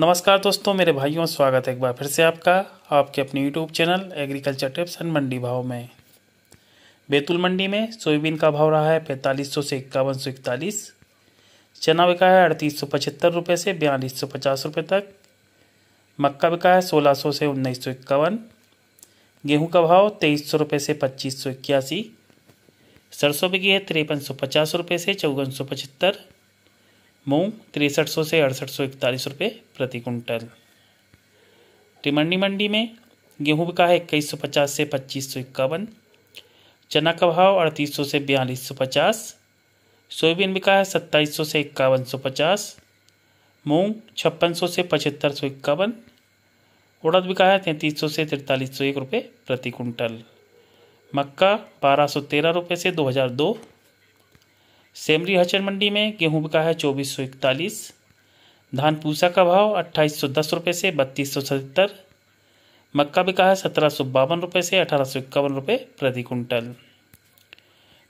नमस्कार दोस्तों मेरे भाइयों स्वागत है एक बार फिर से आपका आपके अपने YouTube channel agriculture tips and Mandi Bhav में बैतूल मंडी में सोयाबीन का भाव रहा है पैंतालीस सौ से इक्यावन सौ इकतालीस चना बिका है अड़तीस सौ पचहत्तर रुपये से बयालीस सौ पचास रुपये तक मक्का बिका है सोलह सौ से उन्नीस सौ इक्यावन गेहूँ का भाव तेईस सौ रुपये से पच्चीस सौ इक्यासी सरसों बिकी है तिरपन सौ पचास रुपये से चौवन सौ पचहत्तर मूंग तिरसठ सौ से अड़सठ सौ इकतालीस रुपये प्रति कुंटल टिमंडी मंडी में गेहूं का है इक्कीस सौ पचास से पच्चीस सौ इक्यावन चना का भाव अड़तीस सौ से बयालीस सौ पचास सोयाबीन बिका है सत्ताईस सौ से इक्यावन सौ पचास मूंग छप्पन सौ से पचहत्तर सौ इक्यावन उड़द बिका है तैंतीस सौ से तिरतालीस सौ एक रुपये प्रति कुंटल मक्का बारह सौ तेरह रुपये से दो हज़ार दो सेमरी हचर मंडी में गेहूं बिका है चौबीस सौ इकतालीस धान पूसा का भाव अट्ठाईस सौ दस रुपये से बत्तीस सौ सतहत्तर मक्का बिका है सत्रह सौ बावन रुपये से अठारह सौ इक्यावन रुपये प्रति कुंटल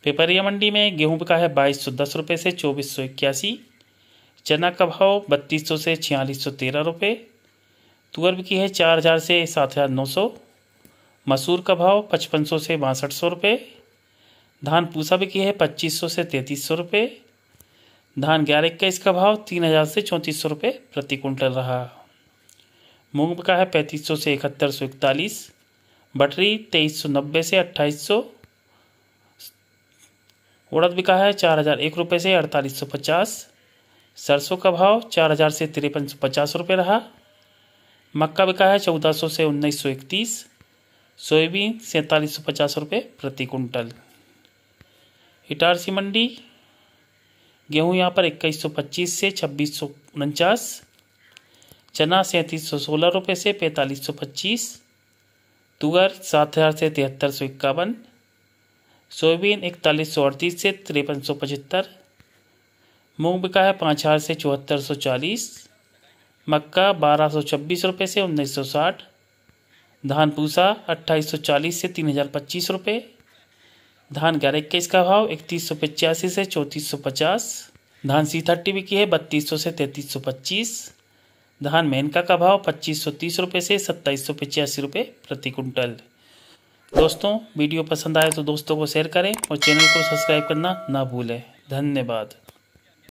पेपरिया मंडी में गेहूं बिका है बाईस सौ दस रुपये से चौबीस सौ इक्यासी चना का भाव बत्तीस सौ से छियालीस सौ तेरह रुपये तुअर बिकी है चार हज़ार से सात हज़ार नौ सौ मसूर का भाव पचपन सौ से बासठ सौ रुपये धान पूसा भी है पच्चीस सौ से तैंतीस सौ रुपये धान ग्यारह इक्कीस का भाव तीन हज़ार से चौंतीस सौ रुपये प्रति कुंटल रहा मूंग का है पैंतीस सौ से इकहत्तर सौ इकतालीस बटरी तेईस सौ नब्बे से अट्ठाईस सौ उड़द बिका है चार हज़ार एक रुपये से अड़तालीस सौ पचास सरसों का भाव चार हज़ार से तिरपन सौ पचास रुपये रहा मक्का बिका है चौदह सौ से उन्नीस सौ इकतीस सोयाबीन सैंतालीस सौ पचास रुपये प्रति कुंटल इटारसी मंडी गेहूं यहाँ पर इक्कीस सौ पच्चीस से छब्बीस सौ उनचास चना सैंतीस सौ सोलह रुपये से पैंतालीस सौ पच्चीस तुअर सात हज़ार से तिहत्तर सौ इक्यावन सोयाबीन इकतालीस सौ अड़तीस से तिरपन सौ पचहत्तर मूँग बिका है पाँच हज़ार से चौहत्तर सौ चालीस मक्का बारह सौ छब्बीस रुपये से उन्नीस सौ साठ धान पूसा अट्ठाईस सौ चालीस से तीन हज़ार पच्चीस रुपये धान ग्यारह इक्कीस का भाव इकतीस सौ पचासी से चौंतीस सौ पचास धान सी थर्टी बिकी है बत्तीस सौ से तैंतीस सौ पच्चीस धान मेनका का भाव पच्चीस सौ तीस रुपये से सत्ताईस सौ पचासी रुपये प्रति कुंटल दोस्तों वीडियो पसंद आए तो दोस्तों को शेयर करें और चैनल को सब्सक्राइब करना ना भूलें धन्यवाद